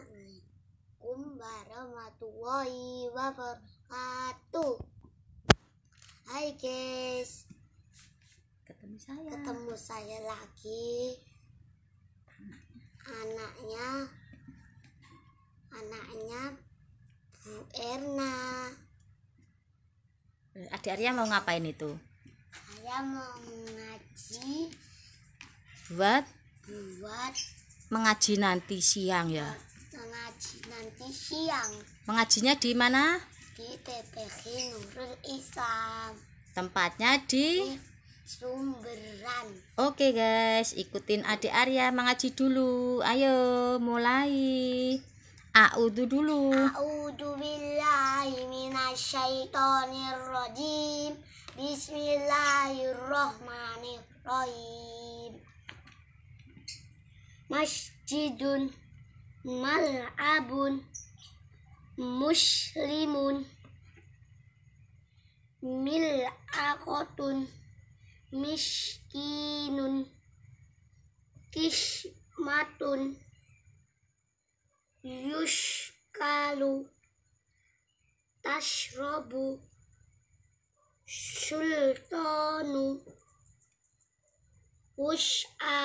Assalamualaikum warahmatullahi wabarakatuh. Hai guys. Ketemu saya. Ketemu saya lagi. Anaknya anaknya Bu Erna. Adik Arya mau ngapain itu? Saya mau mengaji. buat buat mengaji nanti siang ya nanti siang. Mengajinya di mana? Di TPG Nurul Islam. Tempatnya di, di Sumberan. Oke guys, ikutin Adik Arya mengaji dulu. Ayo mulai. A'udzu dulu. A'udzu billahi minasyaitonir rajim. Bismillahirrahmanirrahim. Masjidun mal'abun muslimun mil'akotun miskinun kismatun yushkalu tashrobu sultanu us'a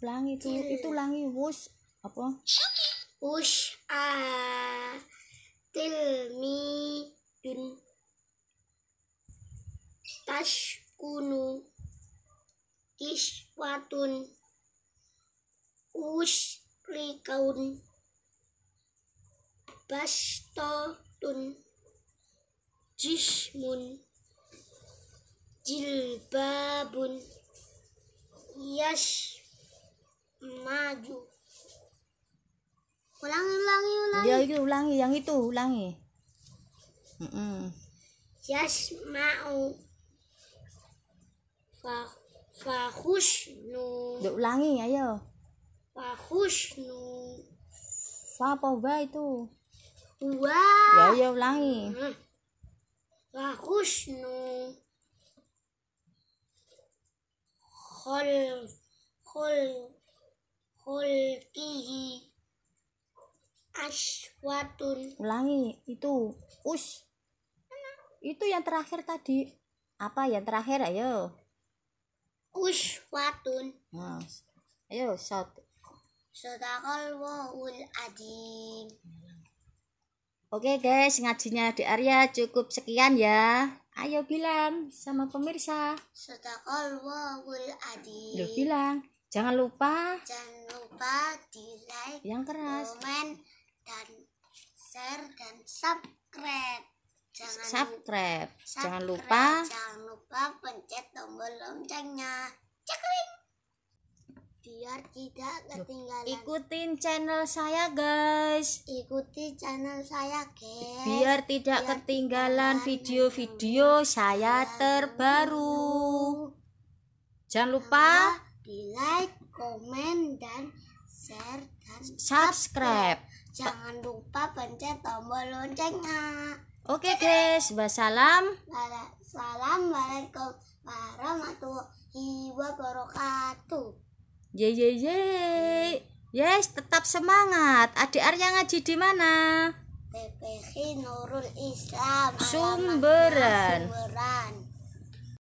langi hmm. Iya, iya, itu iya. langi wus apa wus ah, til mi dun tas kunu kiswatun us rikaun tun jismun jilbabun yas maju ulangi ulangi ulangi ya itu ulangi yang itu ulangi mm -mm. yasma'u fahushnu Duh, ulangi ayo fahushnu fa apa ba itu wa ya ya ulangi hmm. fahushnu khol khol hulkihi aswatun ulangi itu us itu yang terakhir tadi apa yang terakhir ayo uswatun nah, ayo satu Sodakal wahul adim Oke guys ngajinya di Arya cukup sekian ya Ayo bilang sama pemirsa Sodakal wahul adim Loh bilang jangan lupa Jangan lupa di like, yang keras. komen, dan share dan subscribe. Jangan subscribe. subscribe. Jangan lupa. Jangan lupa pencet tombol loncengnya. Cekring. Biar tidak ketinggalan. Ikutin channel saya guys. Ikuti channel saya guys. Biar tidak Biar ketinggalan video-video saya terbaru. Jangan lupa di like, komen, dan share, dan subscribe. Jangan lupa pencet tombol loncengnya. Oke okay, guys, wassalam. Assalamualaikum warahmatullahi wabarakatuh. Ye ye ye. Yes, tetap semangat. Adik Arya ngaji di mana? PPH Nurul Islam. Sumberan. Sumberan.